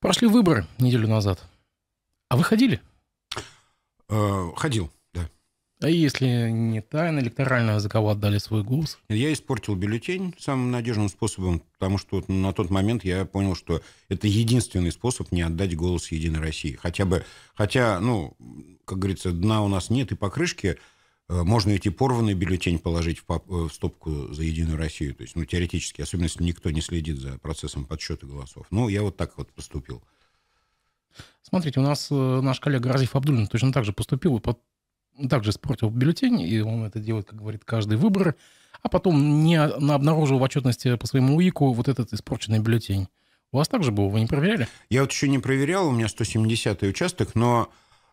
Прошли выборы неделю назад. А вы ходили? Э, ходил, да. А если не тайно электорально, за кого отдали свой голос? Я испортил бюллетень самым надежным способом, потому что на тот момент я понял, что это единственный способ не отдать голос Единой России. Хотя бы, хотя, ну, как говорится, дна у нас нет и покрышки, Э, можно ведь и порванный бюллетень положить в, пап- э, в стопку за «Единую Россию». То есть, ну, теоретически, особенно если никто не следит за процессом подсчета голосов. Ну, я вот так вот поступил. Смотрите, у нас э, наш коллега Разиф Абдулин точно так же поступил, также испортил бюллетень, и он это делает, как говорит, каждый выбор, а потом не обнаружил в отчетности по своему УИКу вот этот испорченный бюллетень. У вас также было, вы не проверяли? Я вот еще не проверял, у меня 170-й участок, но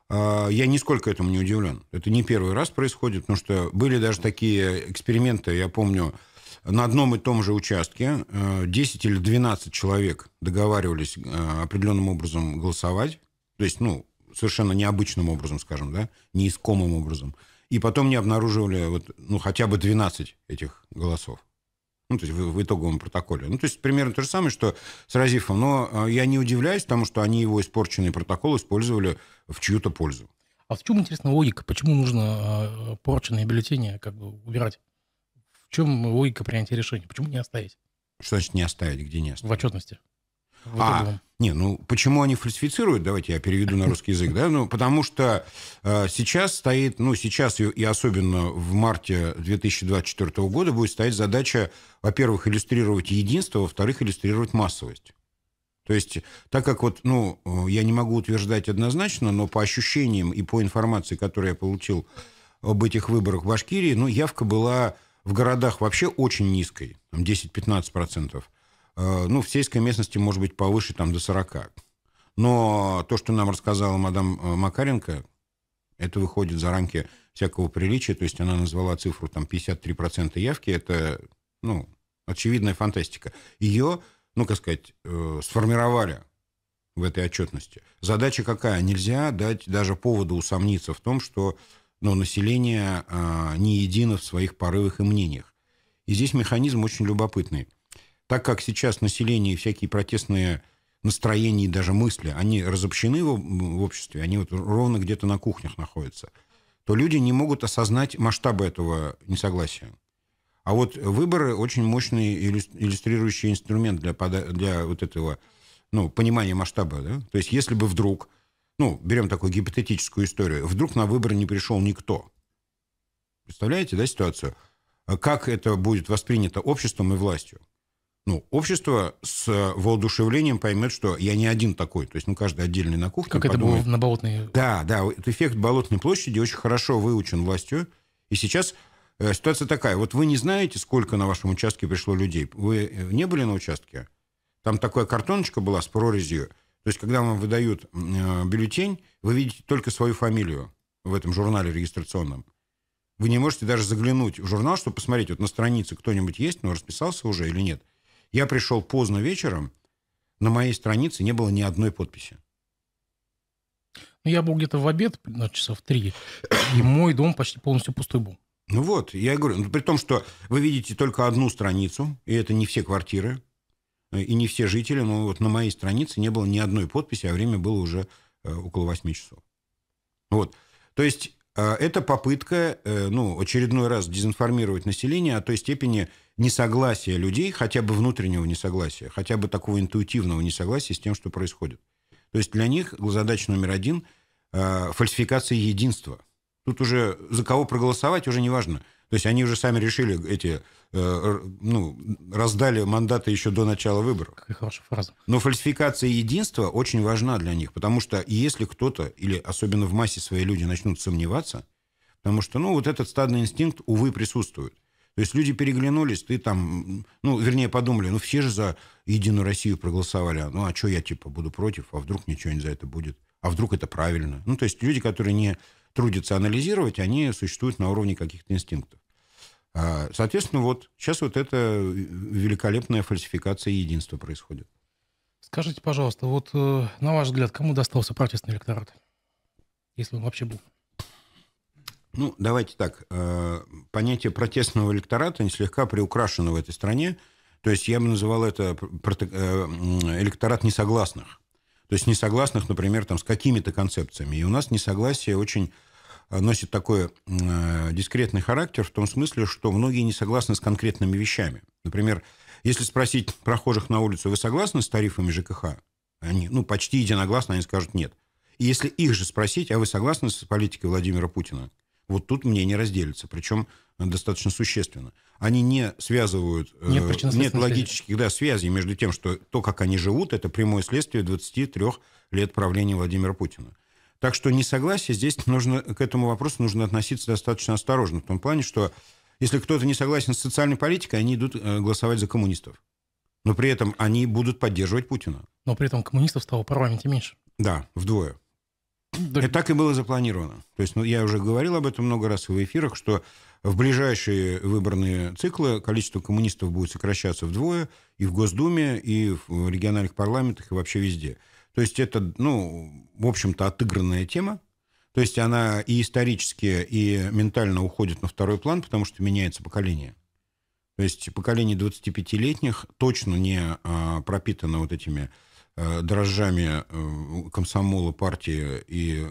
а, я нисколько этому не удивлен. Это не первый раз происходит, потому что были даже такие эксперименты, я помню, на одном и том же участке 10 э, или 12 человек договаривались э, определенным образом голосовать, то есть, ну, совершенно необычным образом, скажем, да, неискомым образом, и потом не обнаруживали вот, ну, хотя бы 12 этих голосов ну, то есть в, в итоговом протоколе. Ну, то есть примерно то же самое, что с Разифом. Но а, я не удивляюсь, потому что они его испорченный протокол использовали в чью-то пользу. А в чем, интересна логика? Почему нужно а, порченные бюллетени как бы убирать? В чем логика принятия решения? Почему не оставить? Что значит не оставить? Где не оставить? В отчетности а, не, ну почему они фальсифицируют? Давайте я переведу на русский язык, да? Ну потому что э, сейчас стоит, ну сейчас и, особенно в марте 2024 года будет стоять задача, во-первых, иллюстрировать единство, во-вторых, иллюстрировать массовость. То есть, так как вот, ну, я не могу утверждать однозначно, но по ощущениям и по информации, которую я получил об этих выборах в Башкирии, ну, явка была в городах вообще очень низкой, там 10-15%. процентов. Э, ну, в сельской местности может быть повыше там до 40. Но то, что нам рассказала мадам э, Макаренко, это выходит за рамки всякого приличия. То есть она назвала цифру там 53% явки. Это, ну, очевидная фантастика. Ее, ну, как сказать, э, сформировали в этой отчетности. Задача какая? Нельзя дать даже поводу усомниться в том, что ну, население э, не едино в своих порывах и мнениях. И здесь механизм очень любопытный – так как сейчас население и всякие протестные настроения и даже мысли, они разобщены в, в обществе, они вот ровно где-то на кухнях находятся, то люди не могут осознать масштабы этого несогласия. А вот выборы очень мощный иллюстрирующий инструмент для, для вот этого ну, понимания масштаба. Да? То есть если бы вдруг, ну, берем такую гипотетическую историю, вдруг на выборы не пришел никто. Представляете, да, ситуацию? Как это будет воспринято обществом и властью? ну, общество с э, воодушевлением поймет, что я не один такой. То есть, ну, каждый отдельный на кухне. Как подумает. это было на Болотной? Да, да. Этот эффект Болотной площади очень хорошо выучен властью. И сейчас э, ситуация такая. Вот вы не знаете, сколько на вашем участке пришло людей. Вы э, не были на участке? Там такая картоночка была с прорезью. То есть, когда вам выдают бюллетень, вы видите только свою фамилию в этом журнале регистрационном. Вы не можете даже заглянуть в журнал, чтобы посмотреть, вот на странице кто-нибудь есть, но расписался уже или нет – я пришел поздно вечером, на моей странице не было ни одной подписи. Ну, я был где-то в обед, ну, часа в три, и мой дом почти полностью пустой был. Ну вот, я говорю, ну, при том, что вы видите только одну страницу, и это не все квартиры, э, и не все жители, но вот на моей странице не было ни одной подписи, а время было уже э, около восьми часов. Вот. То есть э, это попытка, ну, очередной раз дезинформировать население о той степени несогласия людей, хотя бы внутреннего несогласия, хотя бы такого интуитивного несогласия с тем, что происходит. То есть для них задача номер один э, фальсификация единства. Тут уже за кого проголосовать уже не важно. То есть они уже сами решили эти, э, ну, раздали мандаты еще до начала выборов. Какая хорошая фраза. Но фальсификация единства очень важна для них, потому что если кто-то, или особенно в массе свои люди, начнут сомневаться, потому что, ну, вот этот стадный инстинкт, увы, присутствует. То есть люди переглянулись, ты там, ну, вернее, подумали, ну, все же за Единую Россию проголосовали, ну, а что я, типа, буду против, а вдруг ничего не за это будет, а вдруг это правильно. Ну, то есть люди, которые не трудятся анализировать, они существуют на уровне каких-то инстинктов. А, соответственно, вот сейчас вот эта великолепная фальсификация единства происходит. Скажите, пожалуйста, вот э, на ваш взгляд, кому достался протестный электорат, если он вообще был? Ну, давайте так. Э, понятие протестного электората не слегка приукрашено в этой стране. То есть я бы называл это э, электорат несогласных. То есть несогласных, например, там, с какими-то концепциями. И у нас несогласие очень э, носит такой дискретный характер в том смысле, что многие не согласны с конкретными вещами. Например, если спросить прохожих на улицу, вы согласны с тарифами ЖКХ? Они, ну, почти единогласно они скажут нет. И если их же спросить, а вы согласны с политикой Владимира Путина? Вот тут мнения разделится, причем э, достаточно существенно. Они не связывают... Э, нет, э, нет логических да, связей между тем, что то, как они живут, это прямое следствие 23 лет правления Владимира Путина. Так что несогласие здесь нужно, к этому вопросу нужно относиться достаточно осторожно, в том плане, что если кто-то не согласен с социальной политикой, они идут э, голосовать за коммунистов. Но при этом они будут поддерживать Путина. Но при этом коммунистов стало в парламенте меньше. Да, вдвое. И так и было запланировано. То есть, ну, я уже говорил об этом много раз в эфирах, что в ближайшие выборные циклы количество коммунистов будет сокращаться вдвое и в Госдуме, и в региональных парламентах, и вообще везде. То есть это, ну, в общем-то, отыгранная тема. То есть она и исторически, и ментально уходит на второй план, потому что меняется поколение. То есть поколение 25-летних точно не а, пропитано вот этими Э, дрожжами э, комсомола, партии и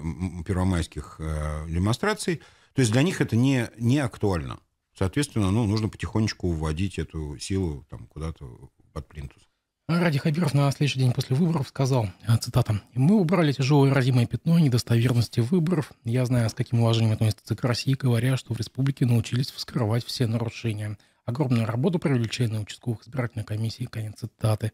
первомайских э, демонстраций. То есть для них это не, не актуально. Соответственно, ну, нужно потихонечку уводить эту силу там, куда-то под плинтус. Ради Хабиров на следующий день после выборов сказал, цитата, «Мы убрали тяжелое родимое пятно недостоверности выборов. Я знаю, с каким уважением относится ЦК России, говоря, что в республике научились вскрывать все нарушения. Огромную работу провели члены участковых избирательной комиссии». Конец цитаты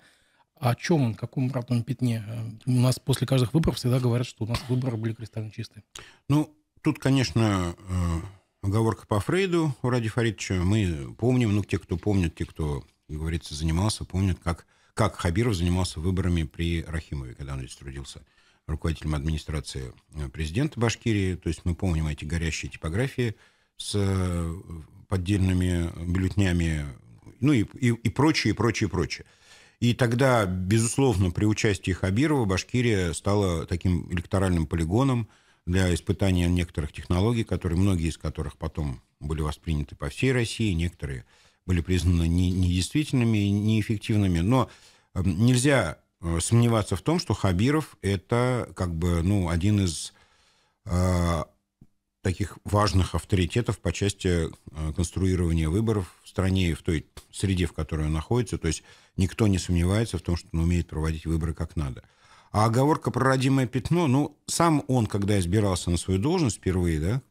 о чем он, каком родном пятне? Э, у нас после каждых выборов всегда говорят, что у нас выборы были кристально чистые. Ну, тут, конечно, э, оговорка по Фрейду у Ради Фаридовича. Мы помним, ну, те, кто помнят, те, кто, говорится, занимался, помнят, как, как Хабиров занимался выборами при Рахимове, когда он здесь трудился руководителем администрации э, президента Башкирии. То есть мы помним эти горящие типографии с поддельными бюллетнями, ну и, и, и прочее, и прочее, и прочее. И тогда, безусловно, при участии Хабирова Башкирия стала таким электоральным полигоном для испытания некоторых технологий, которые, многие из которых потом были восприняты по всей России, некоторые были признаны недействительными и неэффективными. Но эм, нельзя э, сомневаться в том, что Хабиров – это как бы ну, один из э, таких важных авторитетов по части э, конструирования выборов в стране и в той среде, в которой он находится. То есть никто не сомневается в том, что он умеет проводить выборы как надо. А оговорка про родимое пятно, ну, сам он, когда избирался на свою должность впервые, да,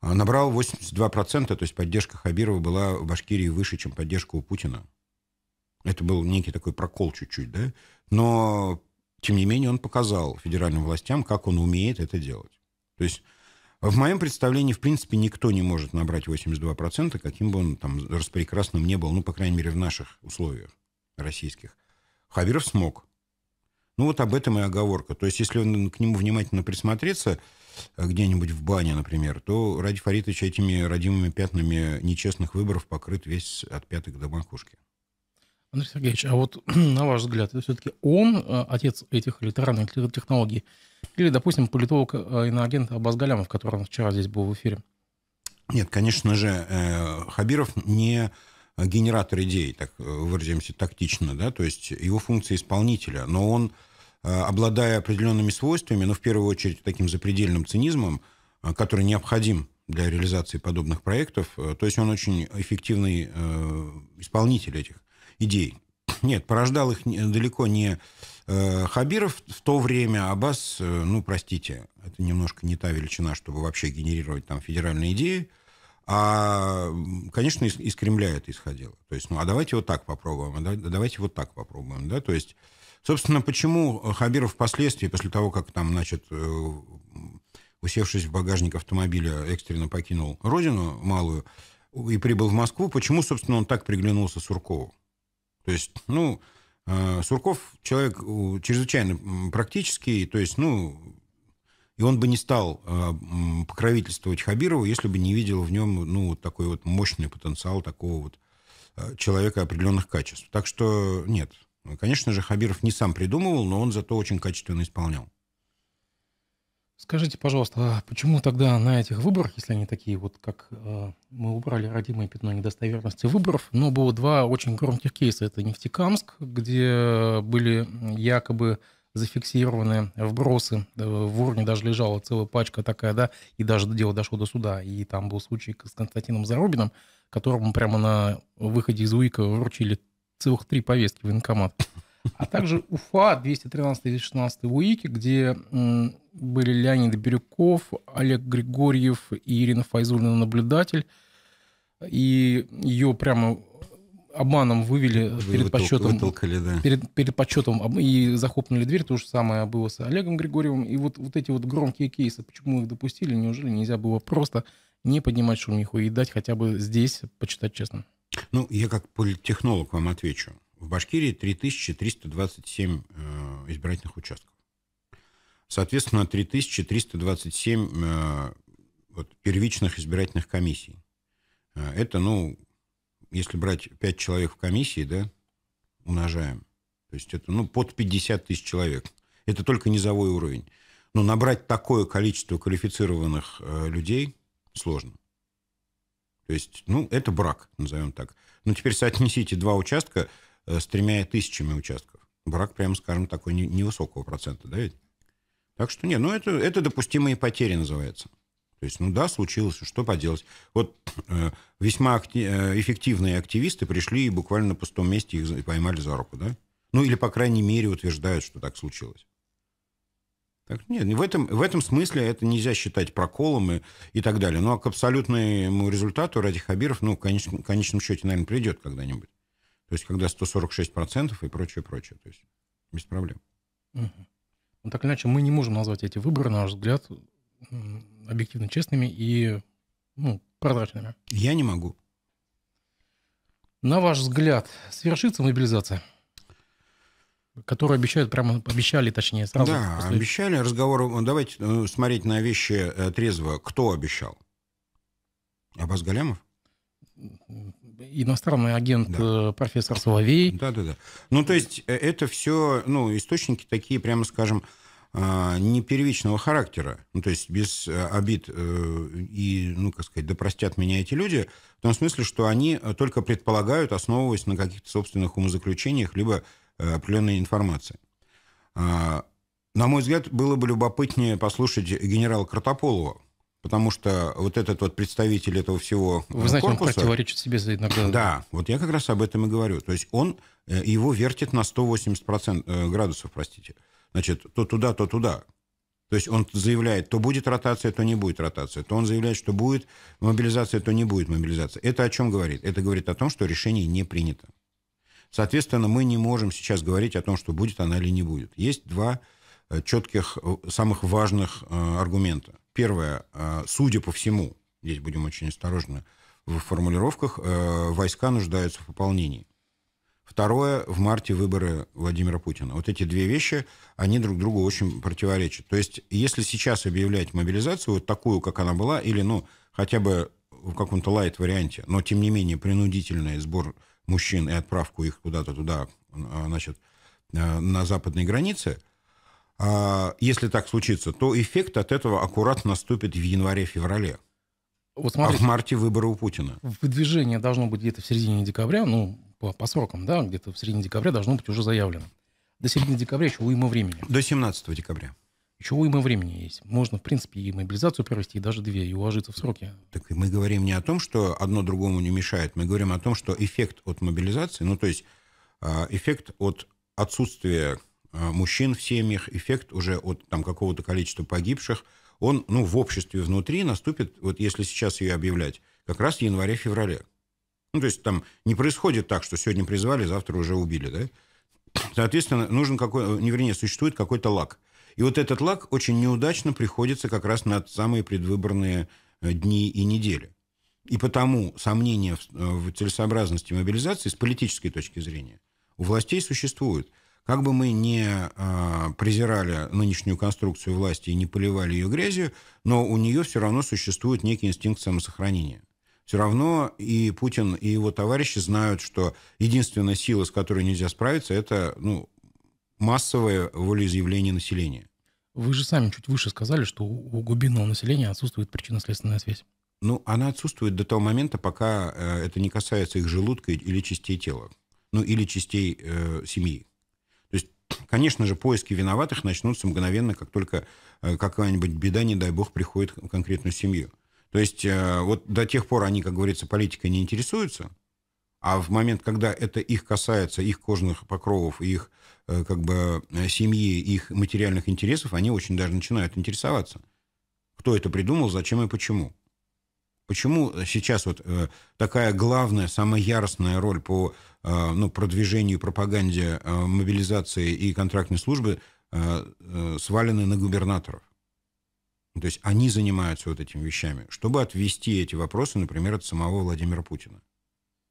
а, набрал 82%, то есть поддержка Хабирова была в Башкирии выше, чем поддержка у Путина. Это был некий такой прокол чуть-чуть, да? Но, тем не менее, он показал федеральным властям, как он умеет это делать. То есть в моем представлении, в принципе, никто не может набрать 82%, каким бы он там распрекрасным не был, ну, по крайней мере, в наших условиях российских. Хабиров смог. Ну, вот об этом и оговорка. То есть, если к нему внимательно присмотреться, э, где-нибудь в бане, например, то Ради Фаритович этими родимыми пятнами нечестных выборов покрыт весь от пяток до макушки. Андрей Сергеевич, а вот на ваш взгляд, это все-таки он э, отец этих литературных технологий? Или, допустим, политолог э, иноагент Абаз Галямов, который он вчера здесь был в эфире? Нет, конечно же, э, Хабиров не генератор идей, так выразимся тактично, да, то есть его функция исполнителя, но он, обладая определенными свойствами, но в первую очередь таким запредельным цинизмом, который необходим для реализации подобных проектов, то есть он очень эффективный исполнитель этих идей. Нет, порождал их далеко не э, Хабиров в то время, а Аббас, э, ну, простите, это немножко не та величина, чтобы вообще генерировать там федеральные идеи, а, конечно, из, из Кремля это исходило. То есть, ну, а давайте вот так попробуем, а давайте вот так попробуем, да, то есть, собственно, почему Хабиров впоследствии, после того, как там, значит, э, усевшись в багажник автомобиля, экстренно покинул родину малую и прибыл в Москву, почему, собственно, он так приглянулся Суркову? То есть, ну, э, Сурков человек э, чрезвычайно практический, то есть, ну, и он бы не стал э, покровительствовать Хабирову, если бы не видел в нем, ну, такой вот мощный потенциал такого вот человека определенных качеств. Так что нет, конечно же, Хабиров не сам придумывал, но он зато очень качественно исполнял. Скажите, пожалуйста, а почему тогда на этих выборах, если они такие вот, как э, мы убрали родимое пятно недостоверности выборов, но было два очень громких кейса. Это Нефтекамск, где были якобы зафиксированы вбросы. Э, в урне даже лежала целая пачка такая, да, и даже дело дошло до суда. И там был случай с Константином Зарубиным, которому прямо на выходе из УИКа вручили целых три повестки в военкомат. А также Уфа, 213-216 УИКи, где были Леонид Бирюков, Олег Григорьев и Ирина Файзулина наблюдатель. И ее прямо обманом вывели Вы перед подсчетом. Вытолкали, да. перед, перед подсчетом и захлопнули дверь. То же самое было с Олегом Григорьевым. И вот, вот эти вот громкие кейсы, почему их допустили, неужели нельзя было просто не поднимать шумиху и дать хотя бы здесь почитать честно? Ну, я как политтехнолог вам отвечу в Башкирии 3327 э, избирательных участков. Соответственно, 3327 э, вот, первичных избирательных комиссий. Э, это, ну, если брать 5 человек в комиссии, да, умножаем. То есть это, ну, под 50 тысяч человек. Это только низовой уровень. Но набрать такое количество квалифицированных людей сложно. То есть, ну, это брак, назовем так. Но теперь соотнесите два участка, Э, с тремя тысячами участков. Брак, прямо скажем, такой невысокого процента, да ведь? Так что нет, ну это, это допустимые потери называется. То есть, ну да, случилось, что поделать. Вот э, весьма актив, э, эффективные активисты пришли и буквально на пустом месте их поймали за руку, да? Ну или, по крайней мере, утверждают, что так случилось. Так, нет, в этом, в этом смысле это нельзя считать проколом и, и так далее. Ну, а к абсолютному результату ради Хабиров, ну, в конечном, конечном счете, наверное, придет когда-нибудь. То есть когда 146% и прочее, прочее. То есть без проблем. Угу. Ну, так или иначе, мы не можем назвать эти выборы, на наш взгляд, объективно честными и ну, прозрачными. Я не могу. На ваш взгляд, свершится мобилизация? Которые обещают, прямо обещали, точнее, сразу. Да, после... обещали разговор. Э, давайте э, смотреть на вещи э, трезво. Кто обещал? Абаз Галямов? иностранный агент да. Э, профессор Соловей. Да, да, да. Ну, то есть э, это все, ну, источники такие, прямо скажем, а, не первичного характера, ну, то есть без э, обид и, ну, как сказать, да простят меня эти люди, в том смысле, что они только предполагают, основываясь на каких-то собственных умозаключениях, либо определенной информации. А, на мой взгляд, было бы любопытнее послушать генерала Картополова, потому что вот этот вот представитель этого всего э, Вы знаете, корпуса, он противоречит себе иногда. Да, вот я как раз об этом и говорю. То есть он э, его вертит на 180% э, градусов, простите. Значит, то туда, то туда. То есть он заявляет, то будет ротация, то не будет ротация. То он заявляет, что будет мобилизация, то не будет мобилизация. Это о чем говорит? Это говорит о том, что решение не принято. Соответственно, мы не можем сейчас говорить о том, что будет она или не будет. Есть два четких, самых важных аргумента. Первое, а, судя по всему, здесь будем очень осторожны в формулировках, э, войска нуждаются в пополнении. Второе, в марте выборы Владимира Путина. Вот эти две вещи, они друг другу очень противоречат. То есть, если сейчас объявлять мобилизацию, вот такую, как она была, или, ну, хотя бы в каком-то лайт-варианте, но, тем не менее, принудительный сбор мужчин и отправку их куда-то туда, а, значит, э, на западные границы. А, если так случится, то эффект от этого аккуратно наступит в январе-феврале. Вот смотрите, а в марте выборы у Путина. Выдвижение должно быть где-то в середине декабря, ну, по, по срокам, да, где-то в середине декабря должно быть уже заявлено. До середины декабря еще уйма времени. До 17 декабря. Еще уйма времени есть. Можно, в принципе, и мобилизацию провести, и даже две, и уложиться в сроки. Так и мы говорим не о том, что одно другому не мешает. Мы говорим о том, что эффект от мобилизации, ну, то есть а, эффект от отсутствия Э, мужчин в семьях, эффект уже от там, какого-то количества погибших, он ну, в обществе внутри наступит, вот если сейчас ее объявлять, как раз в январе-феврале. Ну, то есть там не происходит так, что сегодня призвали, завтра уже убили, да? Соответственно, нужен какой, э, не вернее, существует какой-то лак. И вот этот лак очень неудачно приходится как раз на самые предвыборные э, дни и недели. И потому сомнения в, в целесообразности мобилизации с политической точки зрения у властей существуют. Как бы мы не э, а, презирали нынешнюю конструкцию власти и не поливали ее грязью, но у нее все равно существует некий инстинкт самосохранения. Все равно и Путин, и его товарищи знают, что единственная сила, с которой нельзя справиться, это ну, массовое волеизъявление населения. Вы же сами чуть выше сказали, что у глубинного населения отсутствует причинно-следственная связь. Ну, она отсутствует до того момента, пока э, это не касается их желудка или частей тела, ну или частей э, семьи. Конечно же, поиски виноватых начнутся мгновенно, как только э, какая-нибудь беда, не дай бог, приходит в конкретную семью. То есть э, вот до тех пор они, как говорится, политикой не интересуются, а в момент, когда это их касается, их кожных покровов, их э, как бы семьи, их материальных интересов, они очень даже начинают интересоваться. Кто это придумал, зачем и почему. Почему э, сейчас вот э, такая главная, самая яростная роль по э, ну, продвижению, пропаганде мобилизации и контрактной службы свалены на губернаторов? То есть они занимаются вот этими вещами, чтобы отвести эти вопросы, например, от самого Владимира Путина.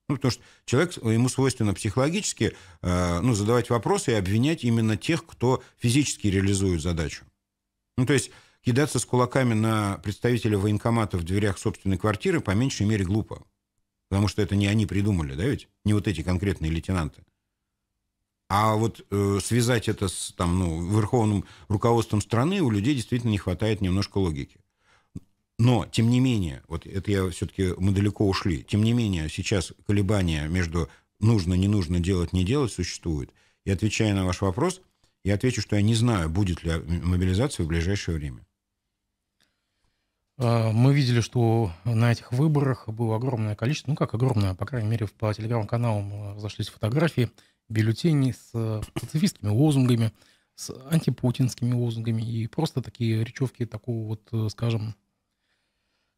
Ну, потому что человек, ему свойственно психологически э, ну, задавать вопросы и обвинять именно тех, кто физически реализует задачу. Ну, то есть кидаться с кулаками на представителя военкомата в дверях собственной квартиры по меньшей мере глупо. Потому что это не они придумали, да ведь? Не вот эти конкретные лейтенанты. А вот э, связать это с там, ну, верховным руководством страны у людей действительно не хватает немножко логики. Но, тем не менее, вот это я все-таки, мы далеко ушли, тем не менее, сейчас колебания между нужно, не нужно делать, не делать существуют. И отвечая на ваш вопрос, я отвечу, что я не знаю, будет ли мобилизация в ближайшее время. А, мы видели, что на этих выборах было огромное количество, ну как огромное, по крайней мере, по телеграм-каналам а, зашлись фотографии, бюллетени с пацифистскими лозунгами, с антипутинскими лозунгами и просто такие речевки такого вот, э, скажем,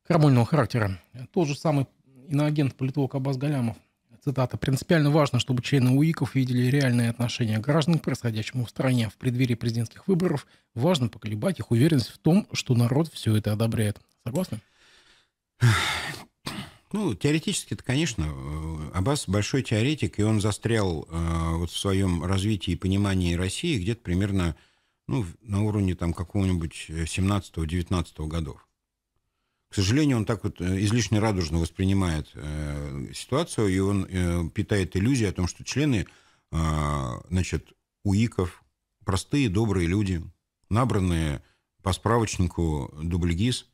крамольного характера. Тот же самый иноагент политолог Абаз Галямов, цитата, «Принципиально важно, чтобы члены УИКов видели реальные отношения граждан к происходящему в стране. В преддверии президентских выборов важно поколебать их уверенность в том, что народ все это одобряет». Согласны? Ну, теоретически это, конечно, э, Аббас большой теоретик, и он застрял э, вот в своем развитии и понимании России где-то примерно ну, на уровне там какого-нибудь 17-19 э, годов. К сожалению, он так вот э, излишне радужно воспринимает э, ситуацию, и он э, питает иллюзии о том, что члены, э, значит, УИКов, простые, добрые люди, набранные по справочнику Дубльгиз –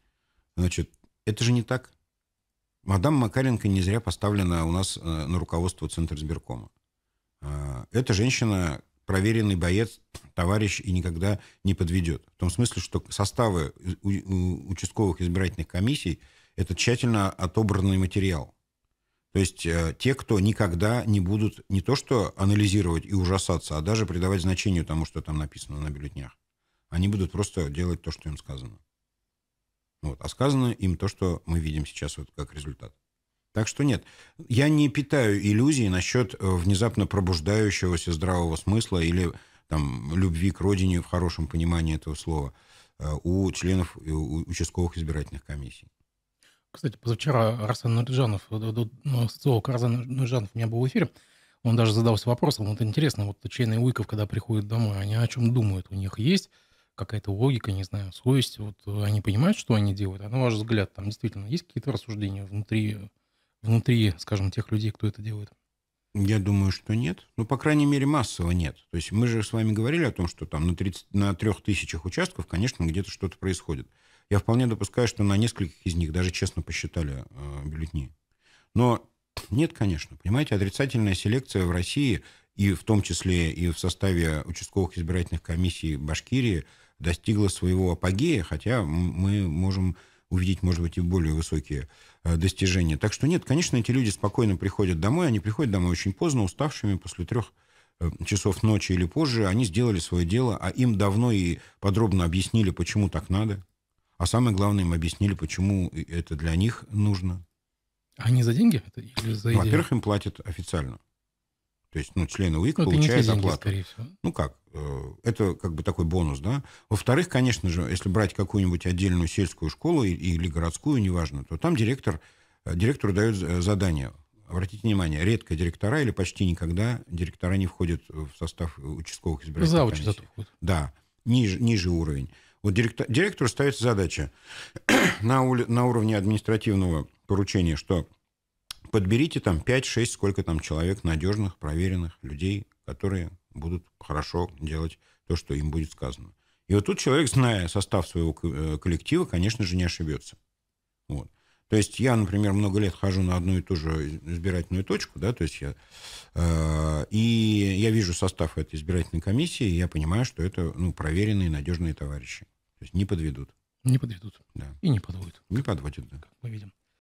Значит, это же не так. Мадам Макаренко не зря поставлена у нас э, на руководство Центра избиркома. А, эта женщина проверенный боец, товарищ и никогда не подведет. В том смысле, что составы участковых избирательных комиссий – это тщательно отобранный материал. То есть э, те, кто никогда не будут не то что анализировать и ужасаться, а даже придавать значение тому, что там написано на бюллетнях. Они будут просто делать то, что им сказано. Вот, а сказано им то, что мы видим сейчас вот как результат. Так что нет, я не питаю иллюзии насчет э, внезапно пробуждающегося здравого смысла или там, любви к родине в хорошем понимании этого слова э, у членов участковых избирательных комиссий. Кстати, позавчера Арсен Нуриджанов, ну, социолог Арсен Нуриджанов у меня был в эфире, он даже задался вопросом, вот интересно, вот члены УИКов, когда приходят домой, они о чем думают? У них есть какая-то логика, не знаю, совесть, вот э, они понимают, что они делают, а на ваш взгляд, там действительно есть какие-то рассуждения внутри, внутри, скажем, тех людей, кто это делает? Я думаю, что нет. Ну, по крайней мере, массово нет. То есть мы же с вами говорили о том, что там на, 30, на трех тысячах участков, конечно, где-то что-то происходит. Я вполне допускаю, что на нескольких из них даже честно посчитали э, бюллетни. Но нет, конечно. Понимаете, отрицательная селекция в России, и в том числе и в составе участковых избирательных комиссий Башкирии, достигла своего апогея, хотя мы можем увидеть, может быть, и более высокие э, достижения. Так что нет, конечно, эти люди спокойно приходят домой, они приходят домой очень поздно, уставшими после трех э, часов ночи или позже, они сделали свое дело, а им давно и подробно объяснили, почему так надо. А самое главное, им объяснили, почему это для них нужно. Они за деньги это или за идею? Во-первых, им платят официально. То есть, ну, члены УИК ну, получают деньги, Скорее всего. Ну как, э, это как бы такой бонус, да. Во-вторых, конечно же, если брать какую-нибудь отдельную сельскую школу или городскую, неважно, то там директор, э, директору дает э, задание. Обратите внимание, редко директора или почти никогда директора не входят в состав участковых избирательных Заучи комиссий. Зато да, ниже, ниже уровень. Вот директор, директору ставится задача на, ули, на уровне административного поручения, что подберите там 5-6, сколько там человек надежных, проверенных людей, которые будут хорошо делать то, что им будет сказано. И вот тут человек, зная состав своего э, коллектива, конечно же, не ошибется. Вот. То есть я, например, много лет хожу на одну и ту же избирательную точку, да, то есть я, э, и я вижу состав этой избирательной комиссии, и я понимаю, что это, ну, проверенные, надежные товарищи. То есть не подведут. Не подведут. Да. И не подводят. Не подводят, да. Как мы видим.